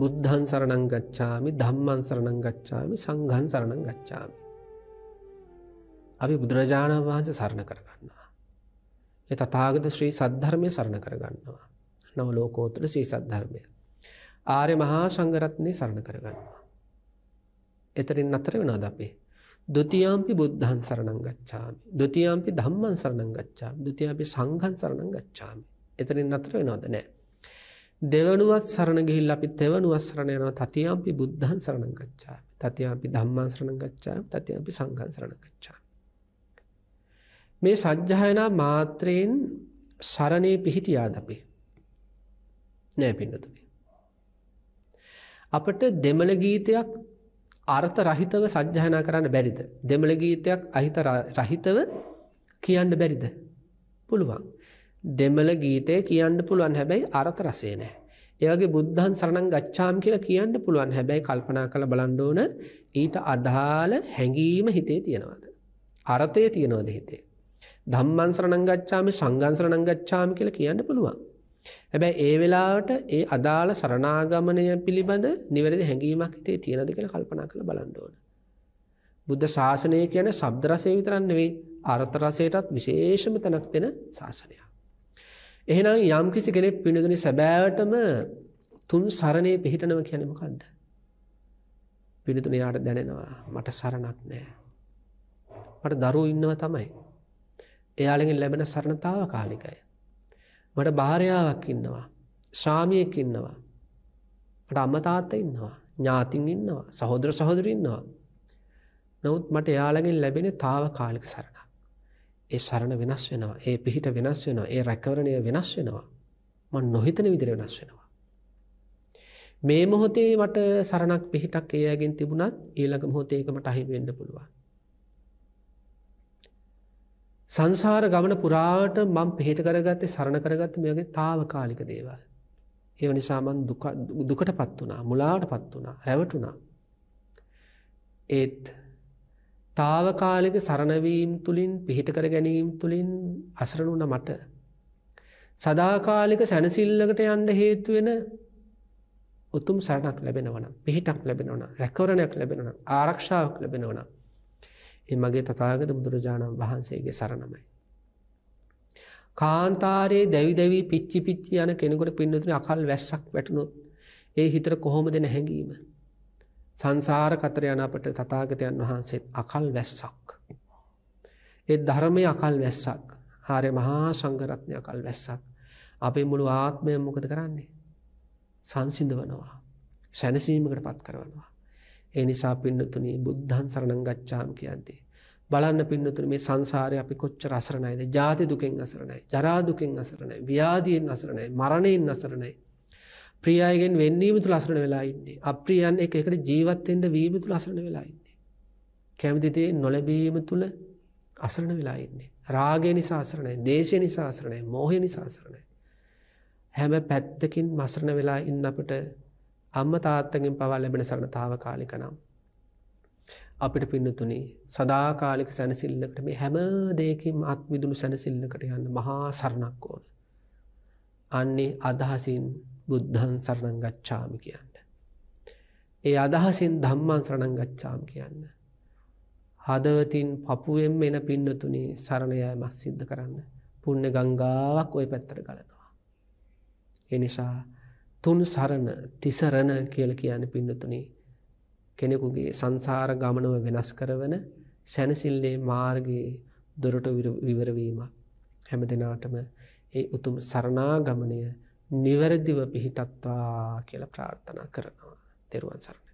බුද්ධන් සරණං ගච්ඡාමි ධම්මන් සරණං ගච්ඡාමි සංඝන් සරණං ගච්ඡාමි. අපි බුදුරජාණන් වහන්සේ සරණ කරගන්නවා. ඒ තතාගත ශ්‍රී සද්ධර්මය සරණ කරගන්නවා. නව ලෝකෝත්‍ර ශ්‍රී සද්ධර්මය. ආර්ය මහා සංගරත්නය සරණ කරගන්නවා. එතරින් අතර වෙනද අපේ. දොතියම්පි බුද්ධන් සරණං ගච්ඡාමි. දොතියම්පි ධම්මන් සරණං ගච්ඡාමි. දොතියම්පි සංඝන් සරණං ගච්ඡාමි. එතරින් අතර වෙනවද නැහැ. දෙවනුවත් සරණ ගිහිල්ල අපි තෙවනුවත් සරණ යනවා තතියම්පි බුද්ධන් සරණ ගච්ඡා. තතියම්පි ධම්මං සරණ ගච්ඡා. තතියම්පි සංඝං සරණ ගච්ඡා. මේ සජ්ජායනා මාත්‍රයෙන් සරණේ පිහිටියාද අපි. නෑ පින්නතුනි. අපට දෙමළ ගීතයක් අර්ථ රහිතව සජ්ජායනා කරන්න බැරිද. දෙමළ ගීතයක් අහිත රහිතව කියන්න බැරිද. පුළුවන්. දෙමළ ගීතය කියන්න පුළුවන් හැබැයි අරත රසේ නෑ. ඒවගේ බුද්ධන් සරණං ගච්ඡාම් කියලා කියන්න පුළුවන් හැබැයි කල්පනා කළ බලන්ඩෝන ඊට අදාළ හැඟීම හිතේ තියෙනවාද. අරතය තියෙනවද හිතේ. ධම්මන් සරණං ගච්ඡාම සංගන් සරණං ගච්ඡාම් කියල කියන්න පුළුවන්. හැබැයි ඒ වෙලාවට ඒ අදාළ සරණාගමනය පිළිබඳ නිවැරදි හැඟීමක් හිතේ තියෙනද කියලා කල්පනා කළ බලන්ඩෝන. බුද්ධ ශාසනය කියන සබ්දරසේ විතරන්න වේ අර්ථරසයටත් විශේෂම තැනක් දෙෙන ශාසනයක්. එහෙනම් යම්කිසි කෙනෙක් පිනදුනේ සැබෑවටම තුන් සරණේ පිහිටනවා කියන්නේ මොකද්ද? පිනතුන යාට දැනෙනවා මට සරණක් නැහැ. මට දරුවෝ ඉන්නවා තමයි. එයාලගෙන් ලැබෙන සරණ తాවකාලිකයි. මට භාර්යාවක් ඉන්නවා. ස්වාමියෙක් ඉන්නවා. මට අම්මා තාත්තා ඉන්නවා. ඥාතින් ඉන්නවා. සහෝදර සහෝදරයෝ ඉන්නවා. නමුත් මට එයාලගෙන් ලැබෙන తాවකාලික සරණක්. ඒ සරණ වෙනස් වෙනවා. ඒ පිහිට වෙනස් වෙනවා. ඒ රැකවරණය වෙනස් වෙනවා. මම නොහිතන විදිහට වෙනස් වෙනවා. මේ මොහොතේ මට සරණක් පිහිටක් ඒ අයගෙන් තිබුණත් ඊළඟ මොහොතේ ඒක මට අහිමි වෙන්න පුළුවන්. සංසාර ගමන පුරාට මම පිහිට කරගත්තේ සරණ කරගත්තේ මේ වගේ తాවකාලික දේවල්. ඒ නිසා මම දුකටපත් වුණා, මුලාටපත් වුණා, රැවටුණා. ඒත් తాවකාලික සරණවීම් තුලින් පිහිට කර ගැනීම තුලින් අසරණ වුණ මට සදාකාලික සැනසිල්ලකට යන්න හේතු වෙන උතුම් සරණක් ලැබෙනවනම් පිහිටක් ලැබෙනවන රැකවරණයක් ලැබෙනවන ආරක්ෂාවක් ලැබෙනවන ඒ මගේ තථාගත බුදුරජාණන් වහන්සේගේ සරණමයි කාන්තාරයේ දැවි දැවී පිච්චි පිච්චි යන කෙනෙකුට පින්නතුනේ අකල් වැස්සක් වැටුනොත් ඒ හිතට කොහොමද නැහැඟීම සංසාර කතර යන අපට තතාගතයන් වහන්සේත් අකල් වැස්සක්. ඒත් ධර්මය අකල් වැස්සක් හාරය මහා සංගරත්නය අකල් වැස්සක්. අපේ මුළු ආත්මය මොකද කරන්නේ. සංසිින්ද වනවා. සැනසීමකට පත් කරවනවා. ඒ නිසා පින්නතුනී බුද්ධන් සරණං ගච්චාම් කියන්තේ. බලන්න පින්නතුන මේ සංසාරය අපි කොච්ච රසරණයිද ජාති දුකෙන් අසරණයි ජරාදුකෙන් අසරණයි ව්‍යාධියෙන් අසරණයි මරණයෙන් අසරණයි ප්‍රියයගෙන් වෙන්නීම තුළ අසරණ වෙලා ඉන්නේ. අප්‍රියයන් එක එකට ජීවත් වෙන්න වීම තුළ අසරණ වෙලා ඉන්නේ. කැමති දේ නොලැබීම තුළ අසරණ වෙලා ඉන්නේ. රාගය නිසා අසරණයි, දේශය නිසා අසරණයි, මෝහය නිසා අසරණයි. හැම පැත්තකින් මසරණ වෙලා ඉන්න අපට අම්ම තාත්තගෙන් පවා ලැබෙන සරණතාව කාලික නම්. අපිට පින්නතුනි සදාකාලික සැනසිල්ලකට මේ හැම දෙයකින් අත්විදුණු සැනසිල්ලකට යන්න මහා සරණක් ඕන. අන්නේ අදහසින් බුද්ධන් සරණං ගච්ඡාම කියන්න. ඒ අදහසින් ධම්මන් සරණං ගච්ඡාම් කියන්න. හදවතින් පපුුවෙන් එන පින්නතුනි සරණයය මස් සිද්ධ කරන්න. පුුණ්‍ය ගංගාවක් ඔය පැත්තර ගලනවා. එනිසා තුන් සරණ තිසරණ කියල කියන පින්නතුනි කෙනෙකුගේ සංසාර ගමනම වෙනස් කරවන සැනසිල්ලේ මාර්ගයේ දොරට විවරවීම හැම දෙනාටම ඒ උතුම් සරණා ගමනය නිවැරදිව පිහිටත්වා කියලා ප්‍රාර්ථනා කරනවා තෙරුවන් සරණ